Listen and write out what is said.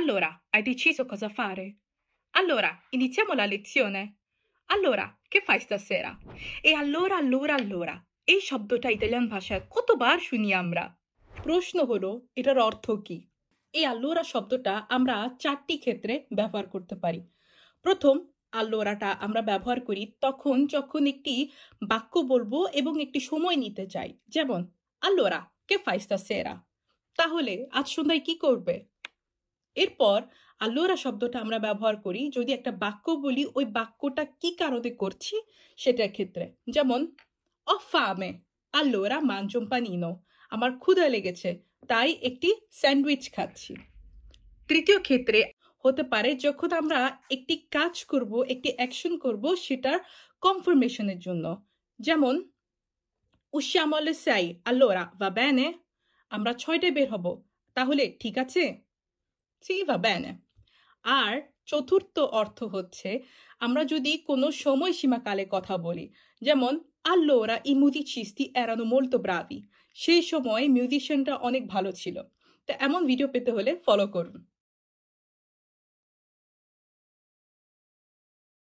Allora, hai deciso cosa fare? Allora, iniziamo la lezione. Allora, কে ফাইস সেরা এই আল্লোরা আল্লোরা আল্লোরা এই শব্দটা ইতালিয়ান ভাষায় কতবার শুনি আমরা প্রশ্ন হলো এটার অর্থ কি এই আল্লোরা শব্দটা আমরা চারটি ক্ষেত্রে ব্যবহার করতে পারি প্রথম আল্লোরাটা আমরা ব্যবহার করি তখন যখন একটি বাক্য বলবো এবং একটি সময় নিতে চাই যেমন আল্লোরা কে ফাইস্তা সেরা তাহলে আজ সন্ধ্যায় কি করবে এরপর আল্লোরা শব্দটা আমরা ব্যবহার করি যদি একটা বাক্য বলি ওই বাক্যটা কি কারণে করছি সেটার ক্ষেত্রে যেমন অফামে আল্লোরা মাঞ্জম নিন আমার ক্ষুধা লেগেছে তাই একটি স্যান্ডউইচ খাচ্ছি তৃতীয় ক্ষেত্রে হতে পারে যখন আমরা একটি কাজ করব একটি অ্যাকশন করব সেটার কনফার্মেশনের জন্য যেমন উশ্যামলে সাই আল্লোরা বা ব্যানে আমরা ছয়টায় বের হব তাহলে ঠিক আছে va ব্যান আর চতুর্থ অর্থ হচ্ছে আমরা যদি কোনো সময়সীমাকালে কথা বলি যেমন আল্লোরা ই মিউজিচিস্তি এরানো মোল্টো ব্রাভি সেই সময় মিউজিশিয়ানরা অনেক ভালো ছিল তো এমন ভিডিও পেতে হলে ফলো করুন